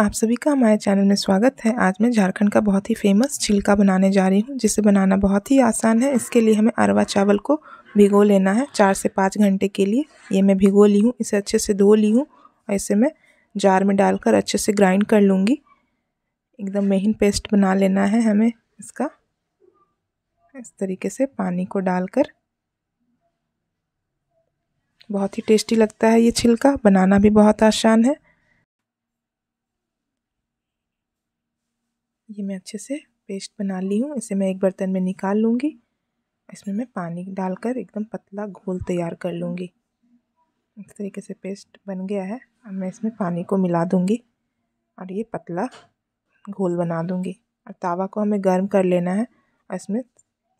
आप सभी का हमारे चैनल में स्वागत है आज मैं झारखंड का बहुत ही फेमस छिलका बनाने जा रही हूँ जिसे बनाना बहुत ही आसान है इसके लिए हमें अरवा चावल को भिगो लेना है चार से पाँच घंटे के लिए ये मैं भिगो ली हूँ इसे अच्छे से धो ली हूँ और इसे मैं जार में डालकर अच्छे से ग्राइंड कर लूँगी एकदम महीन पेस्ट बना लेना है हमें इसका इस तरीके से पानी को डालकर बहुत ही टेस्टी लगता है ये छिलका बनाना भी बहुत आसान है ये मैं अच्छे से पेस्ट बना ली हूँ इसे मैं एक बर्तन में निकाल लूँगी इसमें मैं पानी डालकर एकदम पतला घोल तैयार कर लूँगी इस तरीके से पेस्ट बन गया है अब मैं इसमें पानी को मिला दूँगी और ये पतला घोल बना दूँगी और तावा को हमें गर्म कर लेना है और इसमें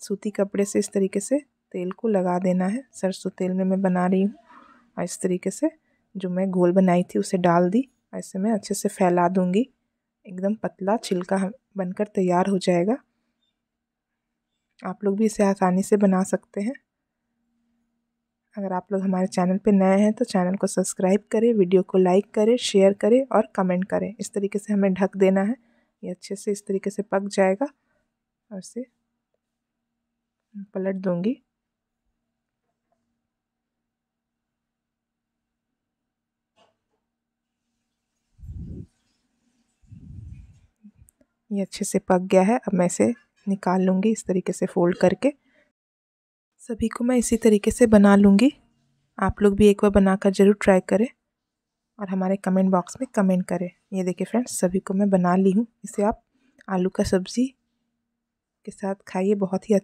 सूती कपड़े से इस तरीके से तेल को लगा देना है सरसों तेल में मैं बना रही हूँ और इस तरीके से जो मैं घोल बनाई थी उसे डाल दी और इसे मैं अच्छे से फैला दूँगी एकदम पतला छिलका बनकर तैयार हो जाएगा आप लोग भी इसे आसानी से बना सकते हैं अगर आप लोग हमारे चैनल पर नए हैं तो चैनल को सब्सक्राइब करें वीडियो को लाइक करें शेयर करें और कमेंट करें इस तरीके से हमें ढक देना है ये अच्छे से इस तरीके से पक जाएगा और इसे पलट दूँगी ये अच्छे से पक गया है अब मैं इसे निकाल लूँगी इस तरीके से फ़ोल्ड करके सभी को मैं इसी तरीके से बना लूँगी आप लोग भी एक बार बनाकर ज़रूर ट्राई करें और हमारे कमेंट बॉक्स में कमेंट करें ये देखिए फ्रेंड्स सभी को मैं बना ली हूँ इसे आप आलू का सब्ज़ी के साथ खाइए बहुत ही अच्छा